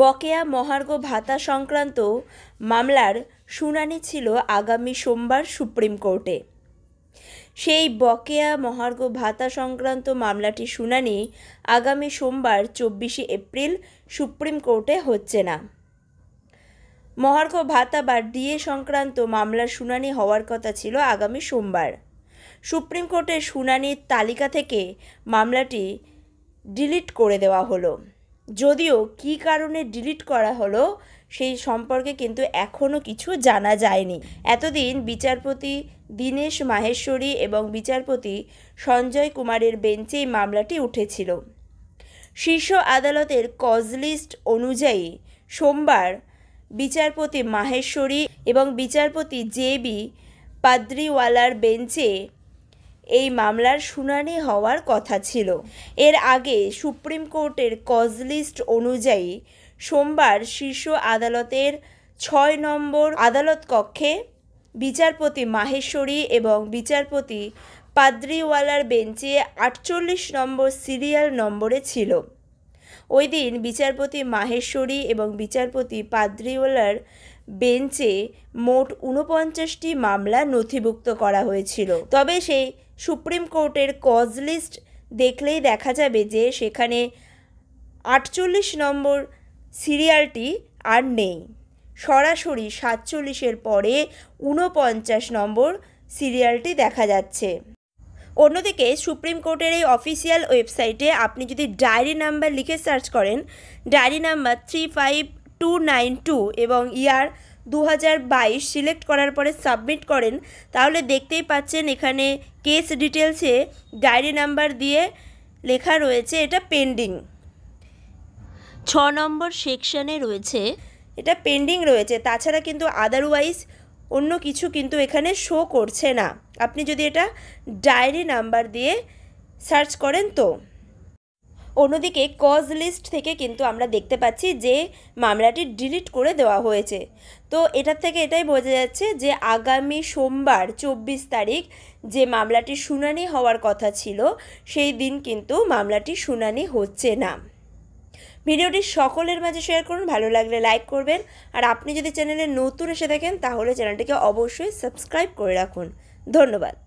বকেয়া মহার্ঘ ভাতা সংক্রান্ত মামলার শুনানি ছিল আগামী সোমবার সুপ্রিম কোর্টে সেই বকেয়া মহার্ঘ ভাতা সংক্রান্ত মামলাটি শুনানি আগামী সোমবার চব্বিশে এপ্রিল সুপ্রিম কোর্টে হচ্ছে না মহার্ঘ ভাতা বা ডিএ সংক্রান্ত মামলার শুনানি হওয়ার কথা ছিল আগামী সোমবার সুপ্রিম কোর্টের শুনানির তালিকা থেকে মামলাটি ডিলিট করে দেওয়া হলো যদিও কি কারণে ডিলিট করা হলো সেই সম্পর্কে কিন্তু এখনও কিছু জানা যায়নি এতদিন বিচারপতি দীনেশ মাহেশ্বরী এবং বিচারপতি সঞ্জয় কুমারের বেঞ্চে এই মামলাটি উঠেছিল শীর্ষ আদালতের কজ লিস্ট অনুযায়ী সোমবার বিচারপতি মাহেশ্বরী এবং বিচারপতি জে বি পাদ্রিওয়ালার বেঞ্চে এই মামলার শুনানি হওয়ার কথা ছিল এর আগে সুপ্রিম কোর্টের কজ লিস্ট অনুযায়ী সোমবার শীর্ষ আদালতের ছয় নম্বর আদালত কক্ষে বিচারপতি মাহেশ্বরী এবং বিচারপতি পাদ্রিওয়ালার বেঞ্চে আটচল্লিশ নম্বর সিরিয়াল নম্বরে ছিল ওই দিন বিচারপতি মাহেশ্বরী এবং বিচারপতি পাদ্রিওয়ালার বেঞ্চে মোট ঊনপঞ্চাশটি মামলা নথিভুক্ত করা হয়েছিল তবে সেই সুপ্রিম কোর্টের কজ লিস্ট দেখলেই দেখা যাবে যে সেখানে আটচল্লিশ নম্বর সিরিয়ালটি আর নেই সরাসরি সাতচল্লিশের পরে ঊনপঞ্চাশ নম্বর সিরিয়ালটি দেখা যাচ্ছে অন্যদিকে সুপ্রিম কোর্টের এই অফিসিয়াল ওয়েবসাইটে আপনি যদি ডায়েরি নাম্বার লিখে সার্চ করেন diary number three five two nine two এবং ইয়ার দু সিলেক্ট করার পরে সাবমিট করেন তাহলে দেখতেই পাচ্ছেন এখানে কেস ডিটেলসে ডায়েরি নাম্বার দিয়ে লেখা রয়েছে এটা পেন্ডিং ছ নম্বর সেকশানে রয়েছে এটা পেন্ডিং রয়েছে তাছাড়া কিন্তু আদারওয়াইজ অন্য কিছু কিন্তু এখানে শো করছে না আপনি যদি এটা ডায়েরি নাম্বার দিয়ে সার্চ করেন তো অন্যদিকে কজ লিস্ট থেকে কিন্তু আমরা দেখতে পাচ্ছি যে মামলাটি ডিলিট করে দেওয়া হয়েছে তো এটার থেকে এটাই বোঝা যাচ্ছে যে আগামী সোমবার চব্বিশ তারিখ যে মামলাটি শুনানি হওয়ার কথা ছিল সেই দিন কিন্তু মামলাটি শুনানি হচ্ছে না ভিডিওটি সকলের মাঝে শেয়ার করুন ভালো লাগলে লাইক করবেন আর আপনি যদি চ্যানেলে নতুন এসে থাকেন তাহলে চ্যানেলটিকে অবশ্যই সাবস্ক্রাইব করে রাখুন ধন্যবাদ